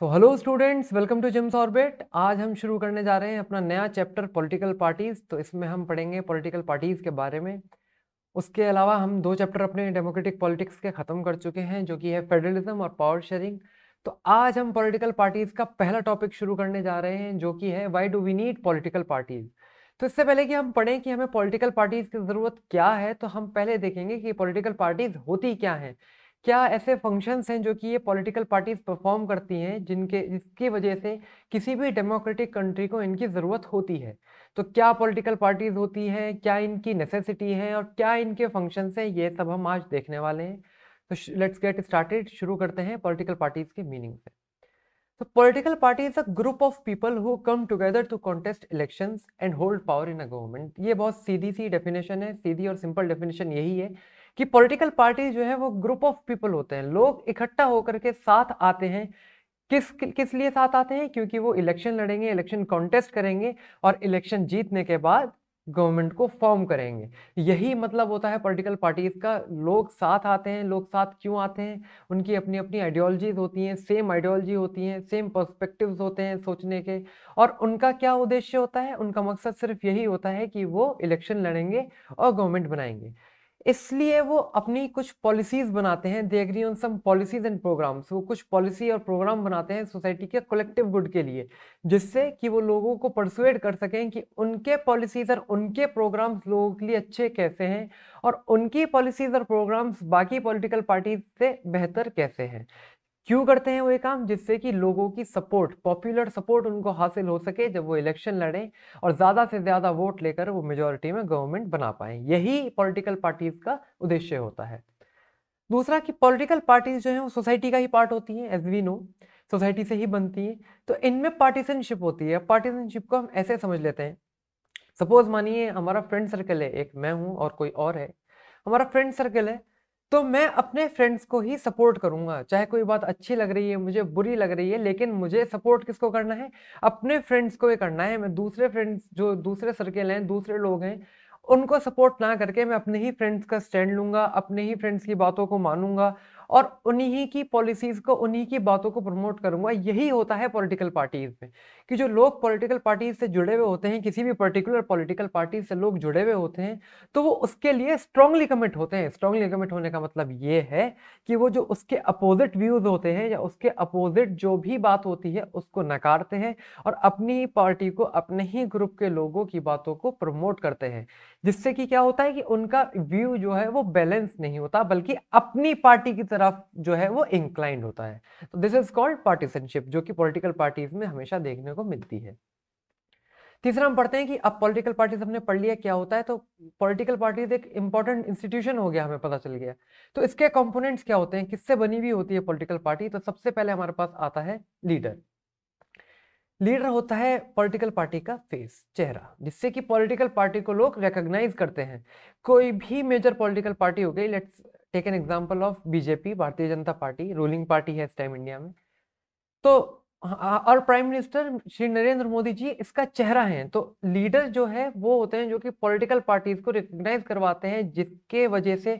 तो hello students welcome to Jim's Orbit आज हम शुरू करने जा रहे हैं अपना नया चैप्टर पॉलिटिकल पार्टीज़ तो इसमें हम पढ़ेंगे पॉलिटिकल पार्टीज़ के बारे में उसके अलावा हम दो चैप्टर अपने डेमोक्रेटिक पॉलिटिक्स के ख़त्म कर चुके हैं जो कि है फेडरलिज्म और पावर शेयरिंग तो आज हम पोलिटिकल पार्टीज़ का पहला टॉपिक शुरू करने जा रहे हैं जो कि है why do we need political parties तो इससे पहले कि हम पढ़ें कि हमें पॉलिटिकल पार्टीज़ की ज़रूरत क्या है तो हम पहले देखेंगे कि पॉलिटिकल पार्टीज़ होती क्या हैं क्या ऐसे फंक्शंस हैं जो कि ये पॉलिटिकल पार्टीज परफॉर्म करती हैं जिनके जिसकी वजह से किसी भी डेमोक्रेटिक कंट्री को इनकी ज़रूरत होती है तो क्या पॉलिटिकल पार्टीज होती हैं क्या इनकी नेसेसिटी है और क्या इनके फंक्शंस हैं ये सब हम आज देखने वाले हैं तो लेट्स गेट स्टार्टेड शुरू करते हैं पॉलिटिकल पार्टीज के मीनिंग से तो political party is a group of people who come together to contest elections and hold power in a government ये बहुत सीधी सी डेफिनेशन है सीधी और सिंपल डेफिनेशन यही है कि पॉलिटिकल पार्टी जो है वो ग्रुप ऑफ पीपल होते हैं लोग इकट्ठा होकर के साथ आते हैं किस किस लिए साथ आते हैं क्योंकि वो इलेक्शन लड़ेंगे इलेक्शन कॉन्टेस्ट करेंगे और इलेक्शन जीतने के बाद गवर्नमेंट को फॉर्म करेंगे यही मतलब होता है पॉलिटिकल पार्टीज़ का लोग साथ आते हैं लोग साथ क्यों आते हैं उनकी अपनी अपनी आइडियोलॉजीज होती हैं सेम आइडियोलॉजी होती हैं सेम पर्सपेक्टिव्स होते हैं सोचने के और उनका क्या उद्देश्य होता है उनका मकसद सिर्फ यही होता है कि वो इलेक्शन लड़ेंगे और गवर्नमेंट बनाएंगे इसलिए वो अपनी कुछ पॉलिसीज बनाते हैं they agree on some policies and programmes वो कुछ पॉलिसी और प्रोग्राम बनाते हैं सोसाइटी के कलेक्टिव गुड के लिए जिससे कि वो लोगों को परसुएड कर सकें कि उनके पॉलिसीज और उनके प्रोग्राम्स लोगों के लिए अच्छे कैसे हैं और उनकी पॉलिसीज और प्रोग्राम्स बाकी पॉलिटिकल पार्टीज से बेहतर कैसे हैं क्यों करते हैं वो ये काम जिससे कि लोगों की सपोर्ट पॉपुलर सपोर्ट उनको हासिल हो सके जब वो इलेक्शन लड़ें और ज़्यादा से ज़्यादा वोट लेकर वो मेजोरिटी में गवर्नमेंट बना पाएँ यही पॉलिटिकल पार्टीज़ का उद्देश्य होता है दूसरा कि पॉलिटिकल पार्टीज़ जो हैं वो सोसाइटी का ही पार्ट होती हैं एज वी नो सोसाइटी से ही बनती हैं तो इनमें पार्टीसनशिप होती है पार्टीसनशिप को हम ऐसे समझ लेते हैं सपोज़ मानिए हमारा फ्रेंड सर्कल है एक मैं हूँ और कोई और है हमारा फ्रेंड सर्कल है तो मैं अपने फ्रेंड्स को ही सपोर्ट करूंगा चाहे कोई बात अच्छी लग रही है मुझे बुरी लग रही है लेकिन मुझे सपोर्ट किसको करना है अपने फ्रेंड्स को ही करना है मैं दूसरे फ्रेंड्स जो दूसरे सर्कल हैं दूसरे लोग हैं उनको सपोर्ट ना करके मैं अपने ही फ्रेंड्स का स्टैंड लूँगा अपने ही फ्रेंड्स की बातों को मानूंगा और उन्हीं की पॉलिसीज़ को उन्हीं की बातों को प्रमोट करूंगा यही होता है पॉलिटिकल पार्टीज़ में कि जो लोग पॉलिटिकल पार्टीज़ से जुड़े हुए होते हैं किसी भी पर्टिकुलर पॉलिटिकल पार्टी से लोग जुड़े हुए होते हैं तो वो उसके लिए स्ट्रांगली कमिट होते हैं स्ट्रांगली कमिट होने का मतलब ये है कि वो जो उसके अपोजिट व्यूज़ होते हैं या उसके अपोजिट जो भी बात होती है उसको नकारते हैं और अपनी ही पार्टी को अपने ही ग्रुप के लोगों की बातों को प्रमोट करते हैं जिससे कि क्या होता है कि उनका व्यू जो है वो बैलेंस नहीं होता बल्कि अपनी पार्टी की तरह तरफ जो है वो इंक्लाइंड होता है तो दिस इज कॉल्ड पार्टीसनशिप जो कि पॉलिटिकल पार्टीज में हमेशा देखने को मिलती है तीसरा हम पढ़ते हैं कि अब पॉलिटिकल पार्टीज हमने पढ़ लिया क्या होता है तो पॉलिटिकल पार्टीज एक इंपॉर्टेंट इंस्टीट्यूशन हो गया हमें पता चल गया तो इसके कंपोनेंट्स क्या होते हैं किससे बनी हुई होती है पॉलिटिकल पार्टी तो सबसे पहले हमारे पास आता है लीडर लीडर होता है पॉलिटिकल पार्टी का फेस चेहरा जिससे कि पॉलिटिकल पार्टी को लोग रिकोगनाइज करते हैं कोई भी मेजर पॉलिटिकल पार्टी हो गई let's take an example of BJP Bharatiya Janata party ruling party है इस टाइम इंडिया में तो और प्राइम मिनिस्टर श्री नरेंद्र मोदी जी इसका चेहरा है तो लीडर जो है वो होते हैं जो कि पॉलिटिकल पार्टीज को रिकग्नाइज करवाते हैं जिसके वजह से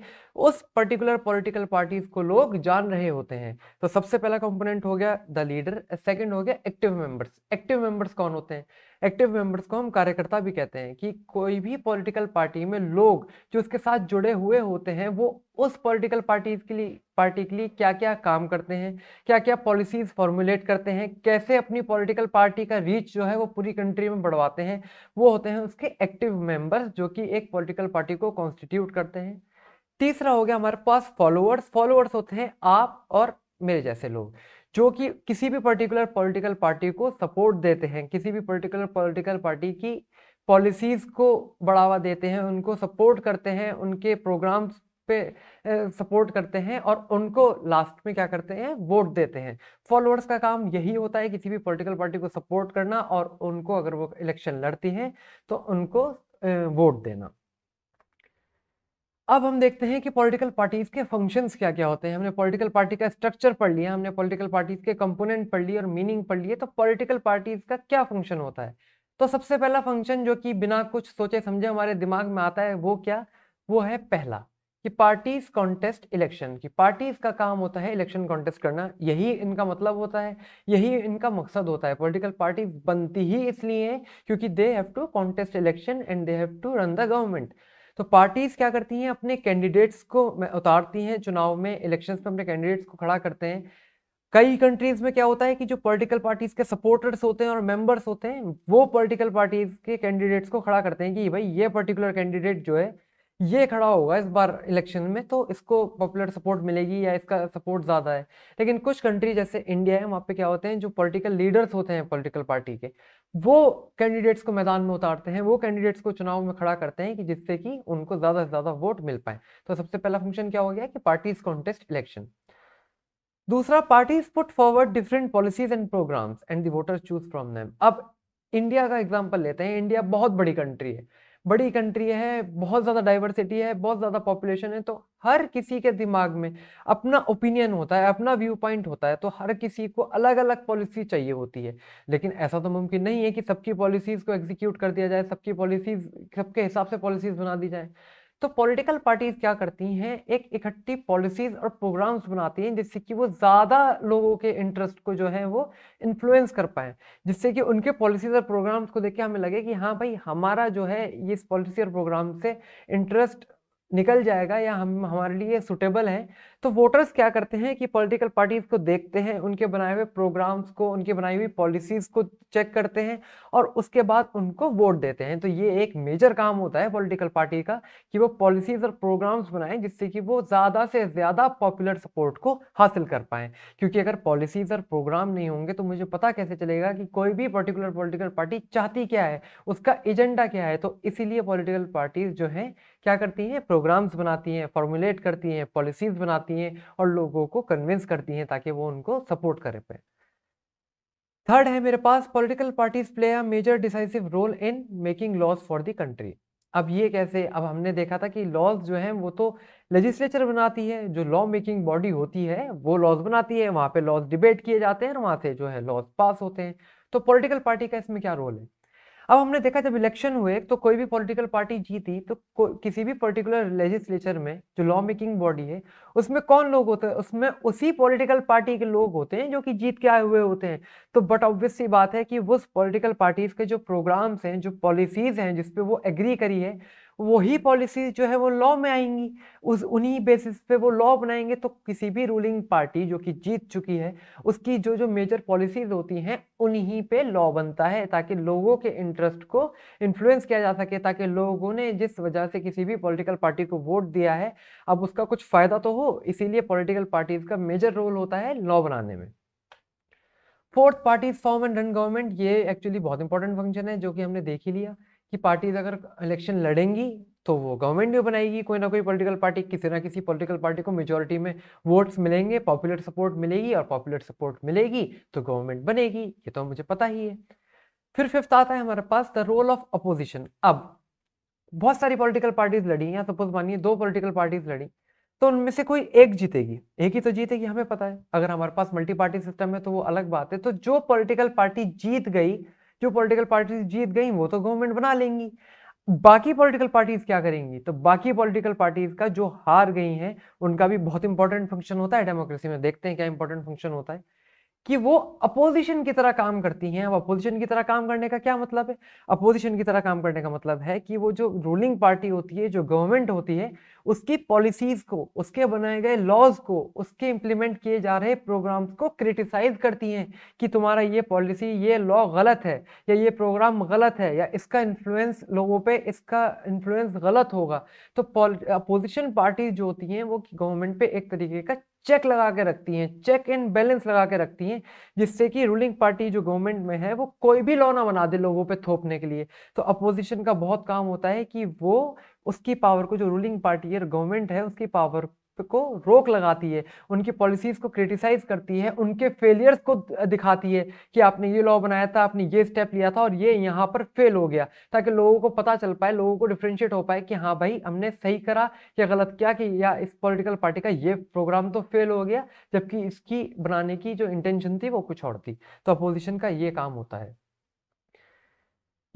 उस पर्टिकुलर पॉलिटिकल पार्टीज को लोग जान रहे होते हैं तो सबसे पहला कंपोनेंट हो गया द लीडर सेकंड हो गया एक्टिव मेंबर्स एक्टिव मेंबर्स कौन होते हैं एक्टिव मेंबर्स को हम कार्यकर्ता भी कहते हैं कि कोई भी पॉलिटिकल पार्टी में लोग जो उसके साथ जुड़े हुए होते हैं वो उस पॉलिटिकल पार्टी के लिए पार्टी के लिए क्या क्या काम करते हैं क्या क्या पॉलिसीज फॉर्मुलेट करते हैं कैसे अपनी पॉलिटिकल पार्टी का रीच जो है वो पूरी कंट्री में बढ़वाते हैं वो होते हैं उसके एक्टिव मेंबर्स जो कि एक पॉलिटिकल पार्टी को कॉन्स्टिट्यूट करते हैं तीसरा हो गया हमारे पास फॉलोअर्स फॉलोअर्स होते हैं आप और मेरे जैसे लोग जो कि किसी भी पर्टिकुलर पॉलिटिकल पार्टी को सपोर्ट देते हैं किसी भी पर्टिकुलर पॉलिटिकल पार्टी की पॉलिसीज़ को बढ़ावा देते हैं उनको सपोर्ट करते हैं उनके प्रोग्राम्स पे सपोर्ट करते हैं और उनको लास्ट में क्या करते हैं वोट देते हैं फॉलोअर्स का काम यही होता है किसी भी पॉलिटिकल पार्टी को सपोर्ट करना और उनको अगर वो इलेक्शन लड़ती हैं तो उनको वोट देना अब हम देखते हैं कि पॉलिटिकल पार्टीज के फंक्शंस क्या क्या होते हैं हमने पॉलिटिकल पार्टी का स्ट्रक्चर पढ़ लिया हमने पॉलिटिकल पार्टीज के कंपोनेंट पढ़ लिए और मीनिंग पढ़ लिए तो पॉलिटिकल पार्टीज का क्या फंक्शन होता है तो सबसे पहला फंक्शन जो कि बिना कुछ सोचे समझे हमारे दिमाग में आता है वो क्या वो है पहला कि पार्टीज कॉन्टेस्ट इलेक्शन की पार्टीज का काम होता है इलेक्शन कॉन्टेस्ट करना यही इनका मतलब होता है यही इनका मकसद होता है पॉलिटिकल पार्टी बनती ही इसलिए क्योंकि they have to contest election and they have to run the government तो पार्टीज क्या करती हैं अपने कैंडिडेट्स को उतारती हैं चुनाव में इलेक्शंस में अपने कैंडिडेट्स को खड़ा करते हैं कई कंट्रीज में क्या होता है कि जो पॉलिटिकल पार्टीज के सपोर्टर्स होते हैं और मेंबर्स होते हैं वो पॉलिटिकल पार्टीज के कैंडिडेट्स को खड़ा करते हैं कि भाई ये पर्टिकुलर कैंडिडेट जो है ये खड़ा होगा इस बार इलेक्शन में तो इसको पॉपुलर सपोर्ट मिलेगी या इसका सपोर्ट ज़्यादा है लेकिन कुछ कंट्री जैसे इंडिया है वहाँ पे क्या होते हैं जो पॉलिटिकल लीडर्स होते हैं पॉलिटिकल पार्टी के वो कैंडिडेट्स को मैदान में उतारते हैं वो कैंडिडेट्स को चुनाव में खड़ा करते हैं कि जिससे कि उनको ज़्यादा से ज़्यादा वोट मिल पाए तो सबसे पहला फंक्शन क्या हो गया कि पार्टीज कॉन्टेस्ट इलेक्शन दूसरा parties put forward different policies and programmes and the voters choose from them अब इंडिया का एग्जाम्पल लेते हैं इंडिया बहुत बड़ी कंट्री है बड़ी कंट्री है बहुत ज़्यादा डाइवर्सिटी है बहुत ज़्यादा पॉपुलेशन है तो हर किसी के दिमाग में अपना ओपिनियन होता है अपना व्यू पॉइंट होता है तो हर किसी को अलग अलग पॉलिसी चाहिए होती है लेकिन ऐसा तो मुमकिन नहीं है कि सबकी पॉलिसीज़ को एग्जीक्यूट कर दिया जाए सबकी पॉलिसीज़ सबके हिसाब से पॉलिसीज़ बना दी जाए तो पॉलिटिकल पार्टीज क्या करती हैं एक इकट्ठी पॉलिसीज और प्रोग्राम्स बनाती हैं जिससे कि वो ज़्यादा लोगों के इंटरेस्ट को जो है वो इन्फ्लुएंस कर पाएँ जिससे कि उनके पॉलिसीज और प्रोग्राम्स को देख के हमें लगे कि हाँ भाई हमारा जो है ये इस पॉलिसी और प्रोग्राम से इंटरेस्ट निकल जाएगा या हम हमारे लिए सुटेबल है तो वोटर्स क्या करते हैं कि पॉलिटिकल पार्टीज को देखते हैं उनके बनाए हुए प्रोग्राम्स को उनकी बनाई हुई पॉलिसीज को चेक करते हैं और उसके बाद उनको वोट देते हैं तो ये एक मेजर काम होता है पॉलिटिकल पार्टी का कि वो पॉलिसीज और प्रोग्राम्स बनाएं जिससे कि वो ज़्यादा से ज़्यादा पॉपुलर सपोर्ट को हासिल कर पाएँ क्योंकि अगर पॉलिसीज और प्रोग्राम नहीं होंगे तो मुझे पता कैसे चलेगा कि कोई भी पर्टिकुलर पोलिटिकल पार्टी चाहती क्या है उसका एजेंडा क्या है तो इसीलिए पॉलिटिकल पार्टीज जो हैं क्या करती हैं प्रोग्राम्स बनाती हैं फॉर्मुलेट करती हैं पॉलिसीज बनाती करती हैं और लोगों को कन्विंस करती हैं ताकि वो उनको सपोर्ट कर पाए थर्ड है मेरे पास political parties play a major decisive role in making laws for the country अब ये कैसे अब हमने देखा था कि लॉज जो हैं वो तो लेजिस्लेचर बनाती है जो लॉ मेकिंग बॉडी होती है वो लॉज बनाती है वहाँ पे लॉज डिबेट किए जाते हैं और वहाँ से जो है लॉज पास होते हैं तो पॉलिटिकल पार्टी का इसमें क्या रोल है अब हमने देखा जब इलेक्शन हुए तो कोई भी पॉलिटिकल पार्टी जीती तो किसी भी पर्टिकुलर लेजिस्लेचर में जो लॉ मेकिंग बॉडी है उसमें कौन लोग होते हैं उसमें उसी पॉलिटिकल पार्टी के लोग होते हैं जो कि जीत के आए हुए होते हैं तो बट ऑब्वियस सी बात है कि उस पॉलिटिकल पार्टीज के जो प्रोग्राम्स हैं जो पॉलिसीज हैं जिसपे वो एग्री करी है वही पॉलिसी जो है वो लॉ में आएंगी उस उन्हीं बेसिस पे वो लॉ बनाएंगे तो किसी भी रूलिंग पार्टी जो कि जीत चुकी है उसकी जो जो मेजर पॉलिसीज होती हैं उन्हीं पे लॉ बनता है ताकि लोगों के इंटरेस्ट को इन्फ्लुएंस किया जा सके ताकि लोगों ने जिस वजह से किसी भी पॉलिटिकल पार्टी को वोट दिया है अब उसका कुछ फ़ायदा तो हो इसीलिए पॉलिटिकल पार्टीज़ का मेजर रोल होता है लॉ बनाने में fourth parties form and run government ये एक्चुअली बहुत इंपॉर्टेंट फंक्शन है जो कि हमने देख ही लिया कि पार्टीज अगर इलेक्शन लड़ेंगी तो वो गवर्नमेंट भी बनाएगी कोई ना कोई पॉलिटिकल पार्टी किसी ना किसी पॉलिटिकल पार्टी को मेजोरिटी में वोट्स मिलेंगे पॉपुलर सपोर्ट मिलेगी और पॉपुलर सपोर्ट मिलेगी तो गवर्नमेंट बनेगी ये तो मुझे पता ही है फिर फिफ्थ आता है हमारे पास द रोल ऑफ अपोजिशन अब बहुत सारी पॉलिटिकल पार्टीज लड़ी या सपोज मानिए दो पॉलिटिकल पार्टीज लड़ी तो उनमें से कोई एक जीतेगी एक ही तो जीतेगी हमें पता है अगर हमारे पास मल्टी पार्टी सिस्टम है तो वो अलग बात है तो जो पॉलिटिकल पार्टी जीत गई जो पॉलिटिकल पार्टीज जीत गई वो तो गवर्नमेंट बना लेंगी बाकी पॉलिटिकल पार्टीज क्या करेंगी तो बाकी पॉलिटिकल पार्टीज का जो हार गई हैं उनका भी बहुत इंपॉर्टेंट फंक्शन होता है डेमोक्रेसी में देखते हैं क्या इंपॉर्टेंट फंक्शन होता है कि वो अपोजिशन की तरह काम करती हैं अब अपोजिशन की तरह काम करने का क्या मतलब है अपोजिशन की तरह काम करने का मतलब है कि वो जो रूलिंग पार्टी होती है जो गवर्नमेंट होती है उसकी पॉलिसीज़ को उसके बनाए गए लॉज को उसके इम्प्लीमेंट किए जा रहे प्रोग्राम्स को क्रिटिसाइज करती हैं कि तुम्हारा ये पॉलिसी ये लॉ गलत है या ये प्रोग्राम गलत है या इसका इन्फ्लुएंस लोगों पे इसका इन्फ्लुएंस गलत होगा तो अपोजिशन पार्टी जो होती हैं वो गवर्नमेंट पे एक तरीके का चेक लगा के रखती हैं चेक एंड बैलेंस लगा के रखती हैं जिससे कि रूलिंग पार्टी जो गवर्नमेंट में है वो कोई भी लॉ ना बना दे लोगों पे थोपने के लिए तो अपोजिशन का बहुत काम होता है कि वो उसकी पावर को जो रूलिंग पार्टी है गवर्नमेंट है उसकी पावर को रोक लगाती है उनकी पॉलिसीज़ को क्रिटिसाइज़ करती है उनके फेलियर्स को दिखाती है कि आपने ये लॉ बनाया था आपने ये स्टेप लिया था और ये यहाँ पर फेल हो गया ताकि लोगों को पता चल पाए लोगों को डिफ्रेंशिएट हो पाए कि हाँ भाई हमने सही करा या गलत किया कि या इस पॉलिटिकल पार्टी का ये प्रोग्राम तो फेल हो गया जबकि इसकी बनाने की जो इंटेंशन थी वो कुछ और थी तो अपोजिशन का ये काम होता है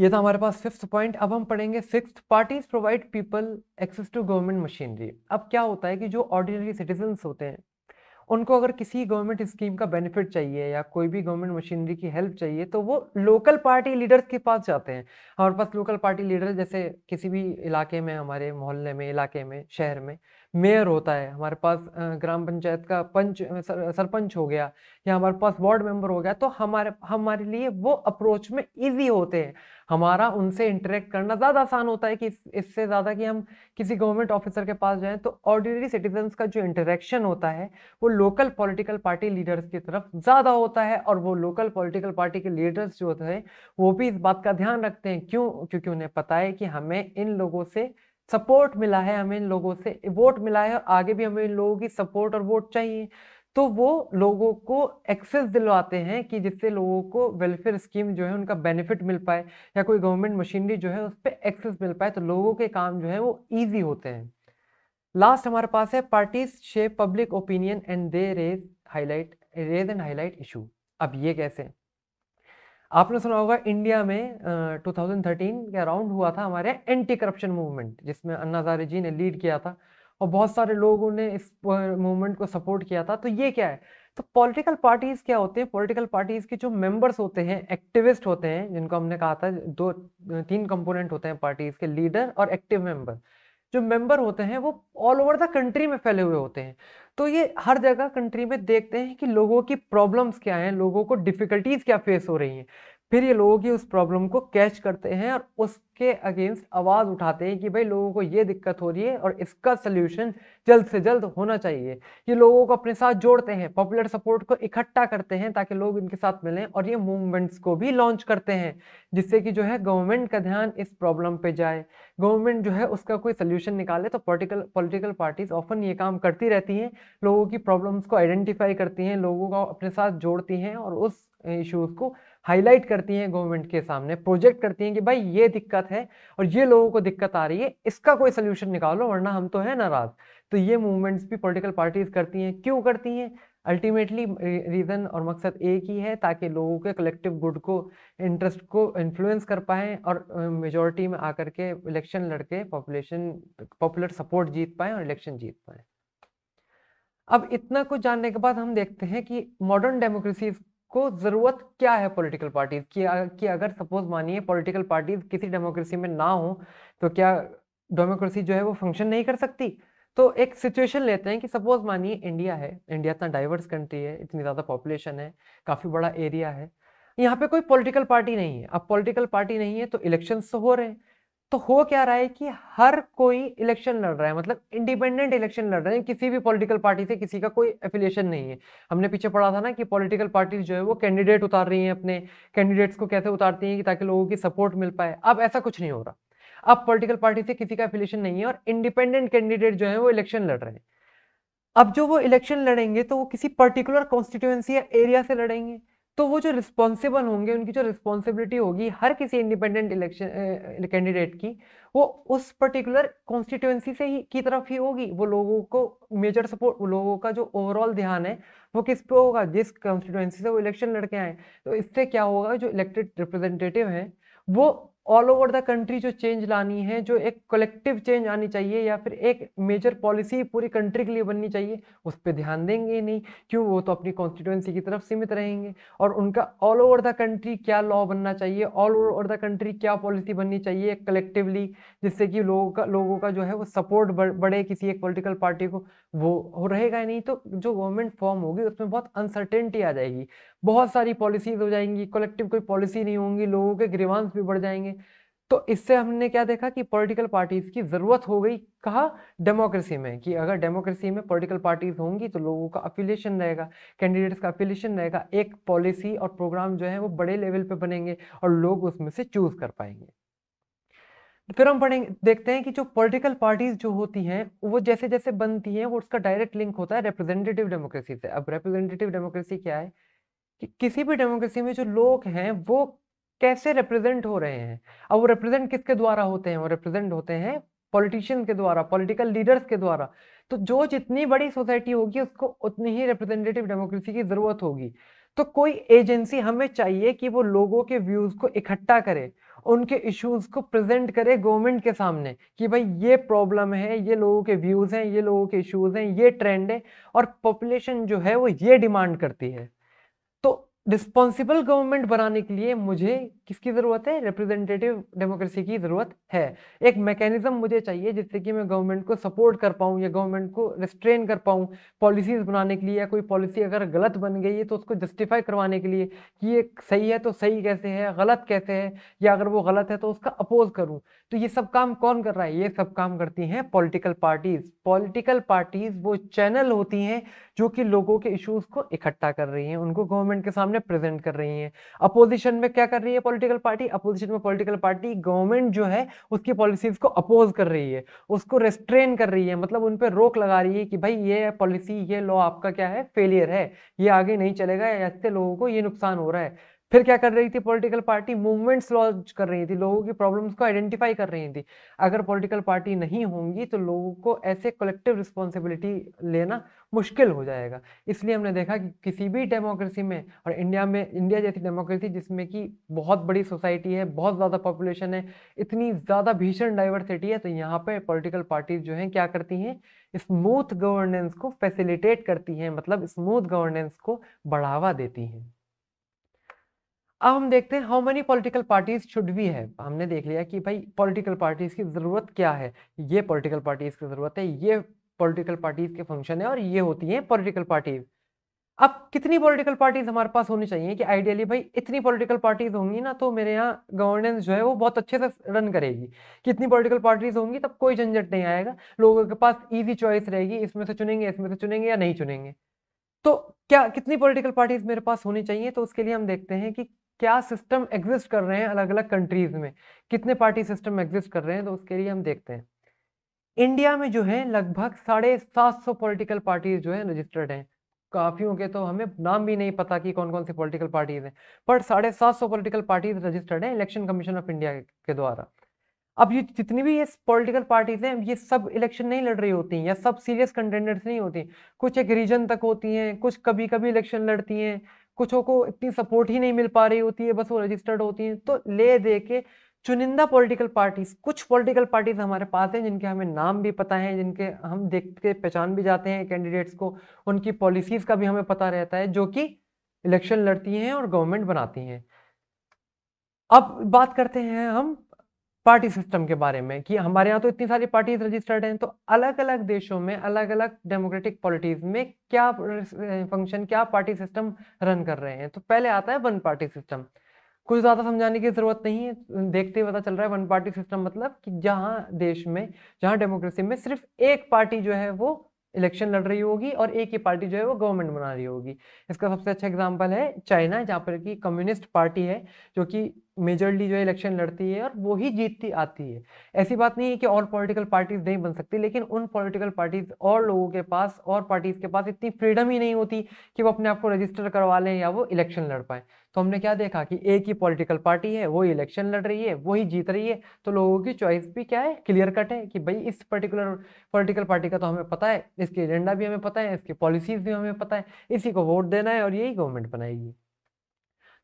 ये था हमारे पास फिफ्थ पॉइंट अब हम पढ़ेंगे six parties provide people access to government machinery अब क्या होता है कि जो ऑर्डिनरी सिटीजन होते हैं उनको अगर किसी गवर्नमेंट स्कीम का बेनिफिट चाहिए या कोई भी गवर्नमेंट मशीनरी की हेल्प चाहिए तो वो लोकल पार्टी लीडर्स के पास जाते हैं हमारे पास लोकल पार्टी लीडर जैसे किसी भी इलाके में हमारे मोहल्ले में इलाके में शहर में मेयर होता है हमारे पास ग्राम पंचायत का पंच सरपंच हो गया या हमारे पास वार्ड मेंबर हो गया तो हमारे हमारे लिए वो अप्रोच में ईजी होते हैं हमारा उनसे इंटरेक्ट करना ज़्यादा आसान होता है कि इससे ज़्यादा कि हम किसी गवर्नमेंट ऑफिसर के पास जाएं तो ऑर्डिनरी सिटीजन्स का जो इंटरेक्शन होता है वो लोकल पॉलिटिकल पार्टी लीडर्स की तरफ ज़्यादा होता है और वो लोकल पॉलिटिकल पार्टी के लीडर्स जो होते हैं वो भी इस बात का ध्यान रखते हैं क्यों क्योंकि उन्हें पता है कि हमें इन लोगों से सपोर्ट मिला है हमें इन लोगों से वोट मिला है आगे भी हमें इन लोगों की सपोर्ट और वोट चाहिए तो वो लोगों को एक्सेस दिलवाते हैं कि जिससे लोगों को वेलफेयर स्कीम जो है उनका बेनिफिट मिल पाए या कोई गवर्नमेंट मशीनरी जो है उस पर एक्सेस मिल पाए तो लोगों के काम जो है वो ईजी होते हैं लास्ट हमारे पास है parties shape public opinion and they raise highlight raise and highlight issue अब ये कैसे आपने सुना होगा इंडिया में uh, 2013 के अराउंड हुआ था हमारे एंटी करप्शन मूवमेंट जिसमें अन्ना हजारे जी ने लीड किया था और बहुत सारे लोगों ने इस मूवमेंट को सपोर्ट किया था तो ये क्या है तो पॉलिटिकल पार्टीज क्या होते हैं पॉलिटिकल पार्टीज के जो मेंबर्स होते हैं एक्टिविस्ट होते हैं जिनको हमने कहा था दो तीन कंपोनेंट होते हैं पार्टीज के लीडर और एक्टिव मेंबर जो मेंबर होते हैं वो ऑल ओवर द कंट्री में फैले हुए होते हैं तो ये हर जगह कंट्री में देखते हैं कि लोगों की प्रॉब्लम्स क्या हैं लोगों को डिफ़िकल्टीज क्या फेस हो रही हैं फिर ये लोगों की उस प्रॉब्लम को कैच करते हैं और उसके अगेंस्ट आवाज़ उठाते हैं कि भाई लोगों को ये दिक्कत हो रही है और इसका सल्यूशन जल्द से जल्द होना चाहिए ये लोगों को अपने साथ जोड़ते हैं पॉपुलर सपोर्ट को इकट्ठा करते हैं ताकि लोग इनके साथ मिलें और ये मूवमेंट्स को भी लॉन्च करते हैं जिससे कि जो है गवर्नमेंट का ध्यान इस प्रॉब्लम पर जाए गवर्नमेंट जो है उसका कोई सोल्यूशन निकाले तो पोलिटिकल पोलिटिकल पार्टीज ऑफन ये काम करती रहती हैं लोगों की प्रॉब्लम्स को आइडेंटिफाई करती हैं लोगों को अपने साथ जोड़ती हैं और उस इशूज़ को हाईलाइट करती हैं गवर्नमेंट के सामने प्रोजेक्ट करती हैं कि भाई ये दिक्कत है और ये लोगों को दिक्कत आ रही है इसका कोई सोल्यूशन निकालो वरना हम तो है नाराज तो ये मूवमेंट्स भी पोलिटिकल पार्टीज करती हैं क्यों करती हैं अल्टीमेटली रीज़न और मकसद एक ही है ताकि लोगों के कलेक्टिव गुड को इंटरेस्ट को इन्फ्लुएंस कर पाएँ और मेजोरिटी में आकर के इलेक्शन लड़के पॉपुलेशन पॉपुलर सपोर्ट जीत पाएँ और इलेक्शन जीत पाएँ अब इतना कुछ जानने के बाद हम देखते हैं कि मॉडर्न डेमोक्रेसीज को जरूरत क्या है पॉलिटिकल पार्टीज की कि अगर सपोज मानिए पॉलिटिकल पार्टीज किसी डेमोक्रेसी में ना हो तो क्या डेमोक्रेसी जो है वो फंक्शन नहीं कर सकती तो एक सिचुएशन लेते हैं कि सपोज मानिए इंडिया है इंडिया इतना डाइवर्स कंट्री है इतनी ज़्यादा पॉपुलेशन है काफ़ी बड़ा एरिया है यहाँ पे कोई पॉलिटिकल पार्टी नहीं है अब पॉलिटिकल पार्टी नहीं है तो इलेक्शन तो हो रहे हैं तो हो क्या रहा है कि हर कोई इलेक्शन लड़ रहा है मतलब इंडिपेंडेंट इलेक्शन लड़ रहे हैं किसी भी पॉलिटिकल पार्टी से किसी का कोई एफिलिएशन नहीं है हमने पीछे पढ़ा था ना कि पॉलिटिकल पार्टी जो है वो कैंडिडेट उतार रही हैं अपने कैंडिडेट्स को कैसे उतारती हैं कि ताकि लोगों की सपोर्ट मिल पाए अब ऐसा कुछ नहीं हो रहा अब पॉलिटिकल पार्टी से किसी का एफिलेशन नहीं है और इंडिपेंडेंट कैंडिडेट जो है वो इलेक्शन लड़ रहे हैं अब जो वो इलेक्शन लड़ेंगे तो वो किसी पर्टिकुलर कॉन्स्टिट्यूएंसी या एरिया से लड़ेंगे तो वो जो रिस्पॉन्सिबल होंगे उनकी जो रिस्पॉन्सिबिलिटी होगी हर किसी इंडिपेंडेंट इलेक्शन कैंडिडेट की वो उस पर्टिकुलर कॉन्स्टिट्यूएंसी से ही की तरफ ही होगी वो लोगों को मेजर सपोर्ट लोगों का जो ओवरऑल ध्यान है वो किस पे होगा जिस कॉन्स्टिट्यूएंसी से वो इलेक्शन लड़के आए तो इससे क्या होगा जो इलेक्टेड रिप्रेजेंटेटिव हैं वो ऑल ओवर द कंट्री जो चेंज लानी है जो एक कलेक्टिव चेंज आनी चाहिए या फिर एक मेजर पॉलिसी पूरी कंट्री के लिए बननी चाहिए उस पर ध्यान देंगे ही नहीं क्यों वो तो अपनी कॉन्स्टिट्यूंसी की तरफ सीमित रहेंगे और उनका ऑल ओवर द कंट्री क्या लॉ बनना चाहिए ऑल ओवर द कंट्री क्या पॉलिसी बननी चाहिए कलेक्टिवली जिससे कि लोगों का लोगों का जो है वो सपोर्ट बढ़े किसी एक पोलिटिकल पार्टी को वो रहेगा ही नहीं तो जो गवर्नमेंट फॉर्म होगी उसमें बहुत अनसर्टेनिटी आ जाएगी बहुत सारी पॉलिसीज हो जाएंगी कलेक्टिव कोई पॉलिसी नहीं होंगी लोगों के ग्रीवांस भी बढ़ जाएंगे तो इससे हमने क्या देखा कि पॉलिटिकल पार्टीज की ज़रूरत हो गई कहा डेमोक्रेसी में कि अगर डेमोक्रेसी में पॉलिटिकल पार्टीज होंगी तो लोगों का अफिलेशन रहेगा कैंडिडेट्स का अफिलेशन रहेगा एक पॉलिसी और प्रोग्राम जो है वो बड़े लेवल पे बनेंगे और लोग उसमें से चूज कर पाएंगे फिर हम पढ़ेंगे देखते हैं कि जो पॉलिटिकल पार्टीज जो होती हैं वो जैसे जैसे बनती हैं वो उसका डायरेक्ट लिंक होता है रिप्रेजेंटेटिव डेमोक्रेसी से अब रिप्रेजेंटेटिव डेमोक्रेसी क्या है कि किसी भी डेमोक्रेसी में जो लोग हैं वो कैसे रिप्रेजेंट हो रहे हैं अब वो रिप्रेजेंट किसके द्वारा होते हैं वो रिप्रेजेंट होते हैं पॉलिटिशियन के द्वारा पॉलिटिकल लीडर्स के द्वारा तो जो जितनी बड़ी सोसाइटी होगी उसको उतनी ही रिप्रेजेंटेटिव डेमोक्रेसी की ज़रूरत होगी तो कोई एजेंसी हमें चाहिए कि वो लोगों के व्यूज़ को इकट्ठा करे उनके इश्यूज को प्रेजेंट करे गवर्नमेंट के सामने कि भाई ये प्रॉब्लम है ये लोगों के व्यूज़ हैं ये लोगों के इश्यूज़ हैं ये ट्रेंड है और पॉपुलेशन जो है वो ये डिमांड करती है रिस्पॉन्सिबल गवर्नमेंट बनाने के लिए मुझे किसकी ज़रूरत है रिप्रेजेंटेटिव डेमोक्रेसी की ज़रूरत है एक मैकेनिज़्म मुझे चाहिए जिससे कि मैं गवर्नमेंट को सपोर्ट कर पाऊँ या गवर्नमेंट को रिस्ट्रेन कर पाऊँ पॉलिसीज़ बनाने के लिए या कोई पॉलिसी अगर गलत बन गई है तो उसको जस्टिफाई करवाने के लिए कि ये सही है तो सही कैसे है गलत कैसे है या अगर वो गलत है तो उसका अपोज करूँ तो ये सब काम कौन कर रहा है ये सब काम करती हैं पॉलिटिकल पार्टीज़ पॉलिटिकल पार्टीज़ वो चैनल होती हैं जो कि लोगों के इशूज़ को इकट्ठा कर रही हैं उनको गवर्नमेंट के सामने प्रेजेंट कर रही हैं अपोजिशन में क्या कर रही है पॉलिटिकल पार्टी अपोजिशन में पॉलिटिकल पार्टी गवर्नमेंट जो है उसकी पॉलिसीज को अपोज कर रही है उसको रेस्ट्रेन कर रही है मतलब उन पर रोक लगा रही है कि भाई ये पॉलिसी ये लॉ आपका क्या है फेलियर है ये आगे नहीं चलेगा ऐसे लोगों को ये नुकसान हो रहा है फिर क्या कर रही थी पॉलिटिकल पार्टी मूवमेंट्स लॉन्च कर रही थी लोगों की प्रॉब्लम्स को आइडेंटिफाई कर रही थी अगर पॉलिटिकल पार्टी नहीं होंगी तो लोगों को ऐसे कलेक्टिव रिस्पॉन्सिबिलिटी लेना मुश्किल हो जाएगा इसलिए हमने देखा कि किसी भी डेमोक्रेसी में और इंडिया में इंडिया जैसी डेमोक्रेसी जिसमें कि बहुत बड़ी सोसाइटी है बहुत ज़्यादा पॉपुलेशन है इतनी ज़्यादा भीषण डाइवर्सिटी है तो यहाँ पर पोलिटिकल पार्टीज जो हैं क्या करती हैं स्मूथ गवर्नेंस को फैसिलिटेट करती हैं मतलब स्मूथ गवर्नेंस को बढ़ावा देती हैं अब हम देखते हैं how many political parties should भी है हमने देख लिया कि भाई पॉलिटिकल पार्टीज की ज़रूरत क्या है ये पॉलिटिकल पार्टीज की ज़रूरत है ये पॉलिटिकल पार्टीज के फंक्शन है और ये होती हैं पॉलिटिकल पार्टीज अब कितनी पॉलिटिकल पार्टीज हमारे पास होनी चाहिए कि आइडियली भाई इतनी पॉलिटिकल पार्टीज होंगी ना तो मेरे यहाँ गवर्नेंस जो है वो बहुत अच्छे से रन करेगी कितनी पॉलिटिकल पार्टीज होंगी तब कोई झंझट नहीं आएगा लोगों के पास ईजी चॉइस रहेगी इसमें से चुनेंगे इसमें से चुनेंगे या नहीं चुनेंगे तो क्या कितनी पॉलिटिकल पार्टीज मेरे पास होनी चाहिए तो उसके लिए हम देखते हैं कि क्या सिस्टम एग्जिस्ट कर रहे हैं अलग अलग कंट्रीज में कितने पार्टी सिस्टम एग्जिस्ट कर रहे हैं तो उसके लिए हम देखते हैं इंडिया में जो है लगभग साढ़े सात सौ पोलिटिकल पार्टीज जो है रजिस्टर्ड हैं काफियों के तो हमें नाम भी नहीं पता कि कौन कौन सी पॉलिटिकल पार्टीज हैं पर साढ़े सात सौ पोलिटिकल पार्टीज रजिस्टर्ड हैं इलेक्शन कमीशन ऑफ इंडिया के द्वारा अब ये जितनी भी ये पॉलिटिकल पार्टीज हैं ये सब इलेक्शन नहीं लड़ रही होती या सब सीरियस कंटेंडर्स नहीं होती कुछ एक रीजन तक होती हैं कुछ कभी कभी इलेक्शन लड़ती हैं कुछों को इतनी सपोर्ट ही नहीं मिल पा रही होती है बस वो रजिस्टर्ड होती हैं तो ले दे के चुनिंदा पॉलिटिकल पार्टीज कुछ पॉलिटिकल पार्टीज हमारे पास हैं जिनके हमें नाम भी पता है जिनके हम देख के पहचान भी जाते हैं कैंडिडेट्स को उनकी पॉलिसीज का भी हमें पता रहता है जो कि इलेक्शन लड़ती हैं और गवर्नमेंट बनाती हैं अब बात करते हैं हम पार्टी सिस्टम के बारे में कि हमारे यहाँ तो इतनी सारी पार्टीज रजिस्टर्ड हैं तो अलग अलग देशों में अलग अलग डेमोक्रेटिक पॉलिटीज में क्या फंक्शन क्या पार्टी सिस्टम रन कर रहे हैं तो पहले आता है वन पार्टी सिस्टम कुछ ज़्यादा समझाने की ज़रूरत नहीं है देखते ही पता चल रहा है वन पार्टी सिस्टम मतलब कि जहाँ देश में जहाँ डेमोक्रेसी में सिर्फ एक पार्टी जो है वो इलेक्शन लड़ रही होगी और एक ही पार्टी जो है वो गवर्नमेंट बना रही होगी इसका सबसे अच्छा एग्जाम्पल है चाइना जहाँ पर कि कम्युनिस्ट पार्टी है जो कि मेजरली जो है इलेक्शन लड़ती है और वो ही जीतती आती है ऐसी बात नहीं है कि और पॉलिटिकल पार्टीज नहीं बन सकती लेकिन उन पॉलिटिकल पार्टीज और लोगों के पास और पार्टीज के पास इतनी फ्रीडम ही नहीं होती कि वो अपने आप को रजिस्टर करवा लें या वो इलेक्शन लड़ पाएँ तो हमने क्या देखा कि एक ही पॉलिटिकल पार्टी है वही इलेक्शन लड़ रही है वही जीत रही है तो लोगों की चॉइस भी क्या है क्लियर कट है कि भाई इस पर्टिकुलर पॉलिटिकल पार्टी का तो हमें पता है इसके एजेंडा भी हमें पता है इसकी पॉलिसीज भी हमें पता है इसी को वोट देना है और यही गवर्नमेंट बनाएगी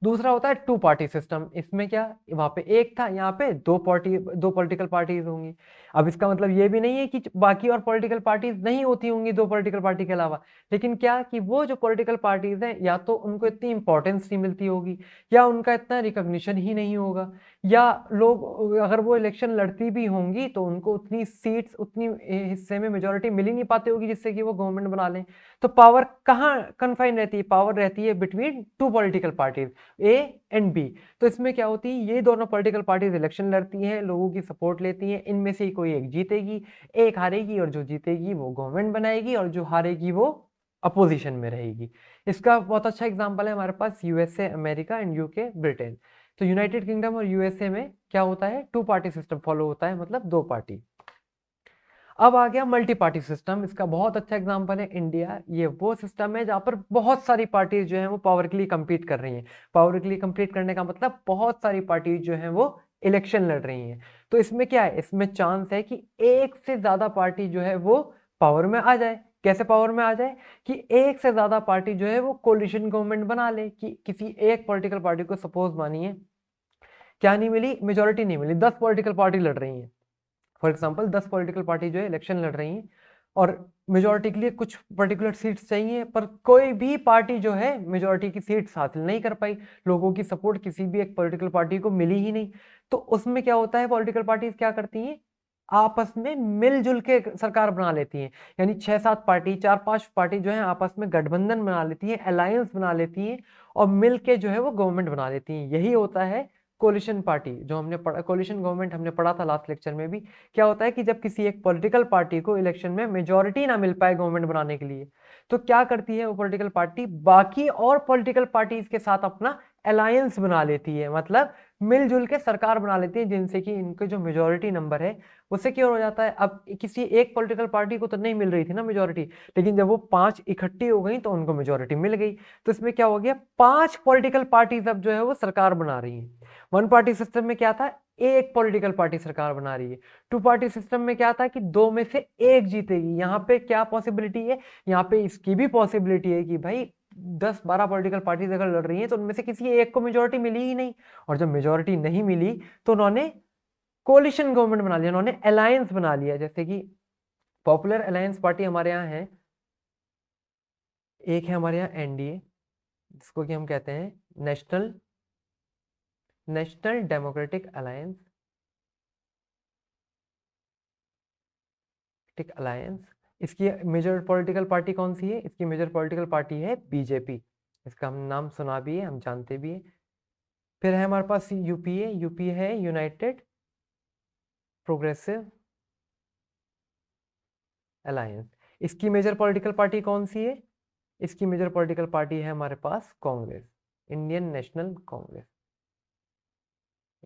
दूसरा होता है टू पार्टी सिस्टम इसमें क्या वहाँ पे एक था यहाँ पे दो पार्टी दो पॉलिटिकल पार्टीज होंगी अब इसका मतलब ये भी नहीं है कि बाकी और पॉलिटिकल पार्टीज नहीं होती होंगी दो पॉलिटिकल पार्टी के अलावा लेकिन क्या कि वो जो पॉलिटिकल पार्टीज हैं या तो उनको इतनी इंपॉर्टेंस नहीं मिलती होगी या उनका इतना रिकोगशन ही नहीं होगा या लोग अगर वो इलेक्शन लड़ती भी होंगी तो उनको उतनी सीट्स उतनी हिस्से में मेजोरिटी मिल ही नहीं पाती होगी जिससे कि वो गवर्नमेंट बना लें तो पावर कहाँ कन्फाइन रहती है पावर रहती है between two political parties A and B तो इसमें क्या होती है ये दोनों पॉलिटिकल पार्टीज इलेक्शन लड़ती हैं लोगों की सपोर्ट लेती हैं इनमें से कोई एक जीतेगी एक हारेगी और जो जीतेगी वो गवर्नमेंट बनाएगी और जो हारेगी वो अपोजिशन में रहेगी इसका बहुत अच्छा एग्जाम्पल है हमारे पास USA America and UK Britain तो यूनाइटेड किंगडम और यूएसए में क्या होता है टू पार्टी सिस्टम फॉलो होता है मतलब दो पार्टी अब आ गया मल्टी पार्टी सिस्टम इसका बहुत अच्छा एग्जांपल है इंडिया ये वो सिस्टम है जहां पर बहुत सारी पार्टीज जो है वो पावर के लिए कम्पीट कर रही हैं पावर के लिए कम्पीट करने का मतलब बहुत सारी पार्टीज जो है वो इलेक्शन लड़ रही हैं तो इसमें क्या है इसमें चांस है कि एक से ज़्यादा पार्टी जो है वो पावर में आ जाए कैसे पावर में आ जाए कि एक से ज़्यादा पार्टी जो है वो कोलिशन गवर्नमेंट बना ले कि किसी एक पॉलिटिकल पार्टी को सपोज मानिए क्या नहीं मिली मेजोरिटी नहीं मिली दस पॉलिटिकल पार्टी लड़ रही है फॉर एग्जाम्पल दस पॉलिटिकल पार्टी जो है इलेक्शन लड़ रही है और मेजोरिटी के लिए कुछ पर्टिकुलर सीट्स चाहिए पर कोई भी पार्टी जो है मेजोरिटी की सीट्स हासिल नहीं कर पाई लोगों की सपोर्ट किसी भी एक पॉलिटिकल पार्टी को मिली ही नहीं तो उसमें क्या होता है पॉलिटिकल पार्टीज क्या करती हैं आपस में मिलजुल के सरकार बना लेती हैं यानी छह सात पार्टी चार पांच पार्टी जो है आपस में गठबंधन बना लेती हैं अलायंस बना लेती हैं और मिल के जो है वो गवर्नमेंट बना लेती हैं यही होता है कोलिशन पार्टी जो हमने पढ़ा कोलिशन गवर्नमेंट हमने पढ़ा था लास्ट लेक्चर में भी क्या होता है कि जब किसी एक पॉलिटिकल पार्टी को इलेक्शन में मेजोरिटी ना मिल पाए गवर्नमेंट बनाने के लिए तो क्या करती है वो पॉलिटिकल पार्टी बाकी और पॉलिटिकल पार्टीज के साथ अपना अलायंस बना लेती है मतलब मिलजुल के सरकार बना लेती है जिनसे कि इनके जो मेजोरिटी नंबर है उससे क्या हो जाता है अब किसी एक पॉलिटिकल पार्टी को तो नहीं मिल रही थी ना मेजोरिटी लेकिन जब वो पांच इकट्ठी हो गई तो उनको मेजोरिटी मिल गई तो इसमें क्या हो गया पांच पॉलिटिकल पार्टीज अब जो है वो सरकार बना रही है वन पार्टी सिस्टम में क्या था एक पॉलिटिकल पार्टी सरकार बना रही है टू पार्टी सिस्टम में क्या था कि दो में से एक जीतेगी यहाँ पे क्या पॉसिबिलिटी है यहाँ पे इसकी भी पॉसिबिलिटी है कि भाई दस बारह पॉलिटिकल पार्टीज अगर लड़ रही हैं तो उनमें से किसी एक को मेजोरिटी मिली ही नहीं और जब मेजोरिटी नहीं मिली तो उन्होंने कोलिशन गवर्नमेंट बना लिया उन्होंने अलायंस बना लिया जैसे कि पॉपुलर अलायंस पार्टी हमारे यहाँ है एक है हमारे यहाँ एनडीए जिसको कि हम कहते हैं National National Democratic Alliance Alliance इसकी मेजर पॉलिटिकल पार्टी कौन सी है इसकी मेजर पॉलिटिकल पार्टी है बीजेपी इसका हम नाम सुना भी है हम जानते भी है फिर है हमारे पास यूपीए यूपी है यूनाइटेड प्रोग्रेसिव अलायंस इसकी मेजर पॉलिटिकल पार्टी कौन सी है इसकी मेजर पॉलिटिकल पार्टी है हमारे पास कांग्रेस इंडियन नेशनल कांग्रेस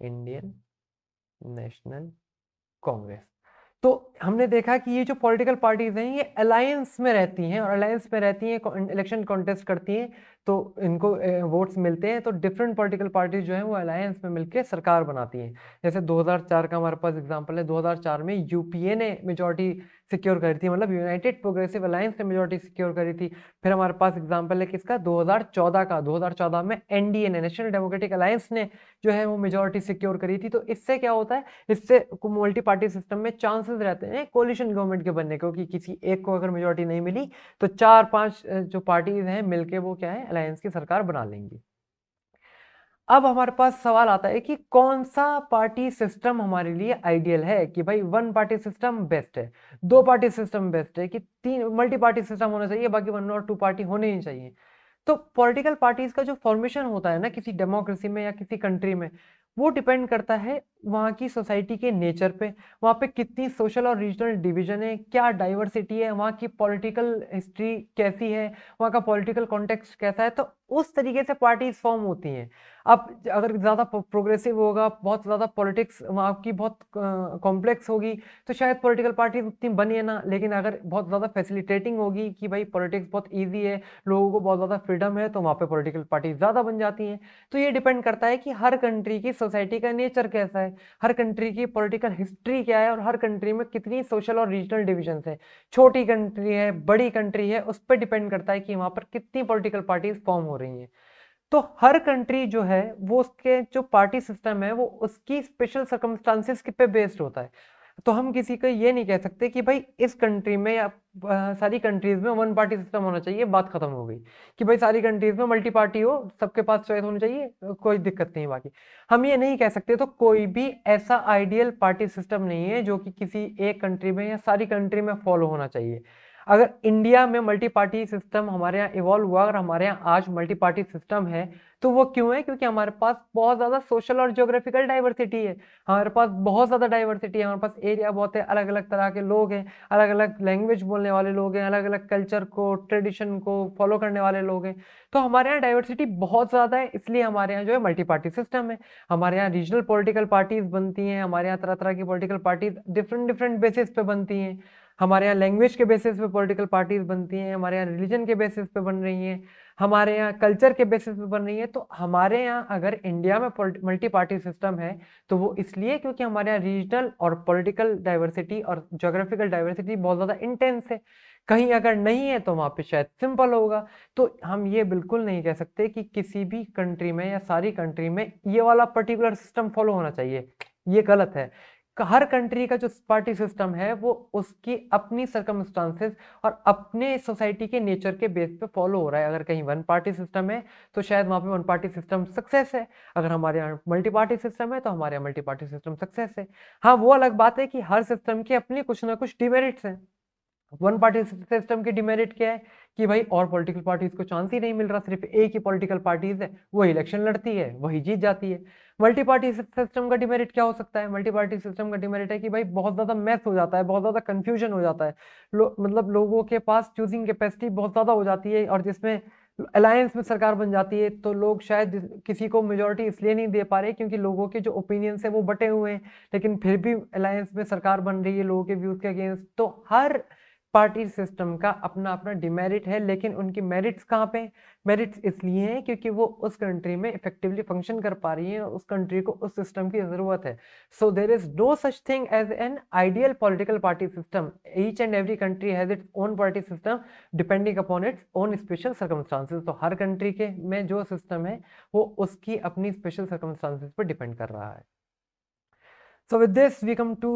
इंडियन नेशनल कांग्रेस तो हमने देखा कि ये जो पॉलिटिकल पार्टीज हैं ये अलायंस में रहती हैं और अलायंस में रहती हैं इलेक्शन कॉन्टेस्ट करती हैं तो इनको वोट्स मिलते हैं तो डिफरेंट पॉलिटिकल पार्टीज जो है वो अलायंस में मिलकर सरकार बनाती हैं जैसे 2004 का हमारे पास एग्जांपल है 2004 में यूपीए ने मेजोरिटी सिक्योर करी थी मतलब यूनाइटेड प्रोग्रेसिव अलायंस ने मेजोरिटी सिक्योर करी थी फिर हमारे पास एग्जांपल है किसका 2014 का 2014 में एनडीए ने नेशनल डेमोक्रेटिक अलायंस ने जो है वो मेजोरिटी सिक्योर करी थी तो इससे क्या होता है इससे मल्टी पार्टी सिस्टम में चांसेस रहते हैं कोलिशन गवर्नमेंट के बनने क्योंकि किसी एक को अगर मेजोरिटी नहीं मिली तो चार पाँच जो पार्टीज हैं मिलकर वो क्या है अलायंस की सरकार बना लेंगी अब हमारे पास सवाल आता है कि कौन सा पार्टी सिस्टम हमारे लिए आइडियल है कि भाई वन पार्टी सिस्टम बेस्ट है दो पार्टी सिस्टम बेस्ट है कि तीन मल्टी पार्टी सिस्टम होना चाहिए बाकी वन और टू पार्टी होने ही चाहिए तो पॉलिटिकल पार्टीज का जो फॉर्मेशन होता है ना किसी डेमोक्रेसी में या किसी कंट्री में वो डिपेंड करता है वहाँ की सोसाइटी के नेचर पे वहाँ पे कितनी सोशल और रीजनल डिवीजन है क्या डाइवर्सिटी है वहाँ की पॉलिटिकल हिस्ट्री कैसी है वहाँ का पॉलिटिकल कॉन्टेक्स्ट कैसा है तो उस तरीके से पार्टीज फॉर्म होती हैं अब अगर ज़्यादा प्रोग्रेसिव होगा बहुत ज़्यादा पॉलिटिक्स आपकी बहुत कॉम्प्लेक्स होगी तो शायद पॉलिटिकल पार्टीज उतनी है ना लेकिन अगर बहुत ज़्यादा फैसिलिटेटिंग होगी कि भाई पॉलिटिक्स बहुत ईजी है लोगों को बहुत ज़्यादा फ्रीडम है तो वहाँ पर पॉलिटिकल पार्टीज ज़्यादा बन जाती हैं तो ये डिपेंड करता है कि हर कंट्री की सोसाइटी का नेचर कैसा है हर कंट्री की पोलिटिकल हिस्ट्री क्या है और हर कंट्री में कितनी सोशल और रीजनल डिविजन है छोटी कंट्री है बड़ी कंट्री है उस पर डिपेंड करता है कि वहाँ पर कितनी पोलिटिकल पार्टीज फॉर्म हो रही हैं तो हर कंट्री जो है वो उसके जो पार्टी सिस्टम है वो उसकी स्पेशल सर्कमस्टांसिस पे बेस्ड होता है तो हम किसी को ये नहीं कह सकते कि भाई इस कंट्री में या सारी कंट्रीज में वन पार्टी सिस्टम होना चाहिए बात खत्म हो गई कि भाई सारी कंट्रीज में मल्टी पार्टी हो सबके पास चॉइस होनी चाहिए कोई दिक्कत नहीं बाकी हम ये नहीं कह सकते तो कोई भी ऐसा आइडियल पार्टी सिस्टम नहीं है जो कि किसी एक कंट्री में या सारी कंट्री में फॉलो होना चाहिए अगर इंडिया में मल्टी पार्टी सिस्टम हमारे यहाँ इवॉल्व हुआ और हमारे यहाँ आज मल्टी पार्टी सिस्टम है तो वो क्यों है क्योंकि हमारे पास बहुत ज़्यादा सोशल और ज्योग्राफिकल डाइवर्सिटी है हमारे पास बहुत ज़्यादा डाइवर्सिटी है हमारे पास एरिया बहुत है अलग अलग तरह के लोग हैं अलग अलग लैंग्वेज बोलने वाले लोग हैं अलग अलग कल्चर को ट्रेडिशन को फॉलो करने वाले लोग हैं तो हमारे यहाँ डाइवर्सिटी बहुत ज़्यादा है इसलिए हमारे यहाँ जो है मल्टी पार्टी सिस्टम है हमारे यहाँ रीजनल पोलिटिकल पार्टीज़ बनती हैं हमारे यहाँ तरह तरह की political parties different different basis पे बनती हैं हमारे यहाँ लैंग्वेज के बेसिस पे पॉलिटिकल पार्टीज बनती हैं हमारे यहाँ रिलीजन के बेसिस पे बन रही हैं हमारे यहाँ कल्चर के बेसिस पे बन रही है तो हमारे यहाँ अगर इंडिया में मल्टी पार्टी सिस्टम है तो वो इसलिए क्योंकि हमारे यहाँ रीजनल और पॉलिटिकल डाइवर्सिटी और जोग्राफिकल डाइवर्सिटी बहुत ज़्यादा इंटेंस है कहीं अगर नहीं है तो वहाँ पे शायद सिंपल होगा तो हम ये बिल्कुल नहीं कह सकते कि किसी भी कंट्री में या सारी कंट्री में ये वाला पर्टिकुलर सिस्टम फॉलो होना चाहिए ये गलत है हर कंट्री का जो पार्टी सिस्टम है वो उसकी अपनी सर्कमस्टांसेस और अपने सोसाइटी के नेचर के बेस पे फॉलो हो रहा है अगर कहीं वन पार्टी सिस्टम है तो शायद वहाँ पे वन पार्टी सिस्टम सक्सेस है अगर हमारे यहाँ मल्टी पार्टी सिस्टम है तो हमारे यहाँ मल्टी पार्टी सिस्टम सक्सेस है हाँ वो अलग बात है कि हर सिस्टम के अपने कुछ ना कुछ डिमेरिट्स हैं वन पार्टी सिस्टम के डिमेरिट क्या है कि भाई और पॉलिटिकल पार्टीज को चांस ही नहीं मिल रहा सिर्फ एक ही पॉलिटिकल पार्टीज है वो इलेक्शन लड़ती है वही जीत जाती है मल्टी पार्टी सिस्टम का डिमेरिट क्या हो सकता है मल्टी पार्टी सिस्टम का डिमेरिट है कि भाई बहुत ज़्यादा मैथ हो जाता है बहुत ज़्यादा कन्फ्यूजन हो जाता है लो, मतलब लोगों के पास चूजिंग कैपेसिटी बहुत ज़्यादा हो जाती है और जिसमें अलायंस में सरकार बन जाती है तो लोग शायद किसी को मेजोरिटी इसलिए नहीं दे पा रहे क्योंकि लोगों के जो ओपिनियंस है वो बटे हुए हैं लेकिन फिर भी अलायंस में सरकार बन रही है लोगों के व्यूज़ के अगेंस्ट तो हर पार्टी सिस्टम का अपना अपना डिमेरिट है लेकिन उनकी मेरिट्स कहाँ पे मेरिट्स इसलिए हैं क्योंकि वो उस कंट्री में इफेक्टिवली फंक्शन कर पा रही हैं उस कंट्री को उस सिस्टम की ज़रूरत है so there is no such thing as an ideal political party system each and every country has its own party system depending upon its own special circumstances तो हर कंट्री के में जो सिस्टम है वो उसकी अपनी स्पेशल सर्कमस्टांसिस पर डिपेंड कर रहा है so with this we come to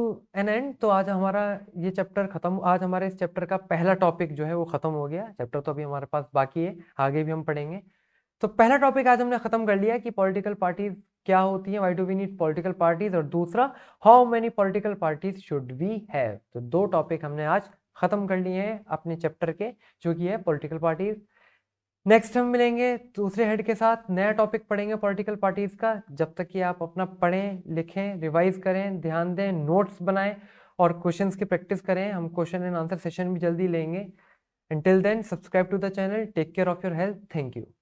an end तो आज हमारा ये चैप्टर खत्म आज हमारे इस चैप्टर का पहला टॉपिक जो है वो खत्म हो गया चैप्टर तो अभी हमारे पास बाकी है आगे भी हम पढ़ेंगे तो पहला टॉपिक आज हमने खत्म कर लिया कि पॉलिटिकल पार्टीज क्या होती है why do we need political parties और दूसरा how many political parties should we have तो दो टॉपिक हमने आज खत्म कर लिए हैं अपने चैप्टर के जो कि है पॉलिटिकल पार्टीज नेक्स्ट हम मिलेंगे दूसरे हेड के साथ नया टॉपिक पढ़ेंगे पॉलिटिकल पार्टीज का जब तक कि आप अपना पढ़ें लिखें रिवाइज करें ध्यान दें नोट्स बनाएं और क्वेश्चंस की प्रैक्टिस करें हम क्वेश्चन एंड आंसर सेशन भी जल्दी लेंगे until then subscribe to the channel take care of your health thank you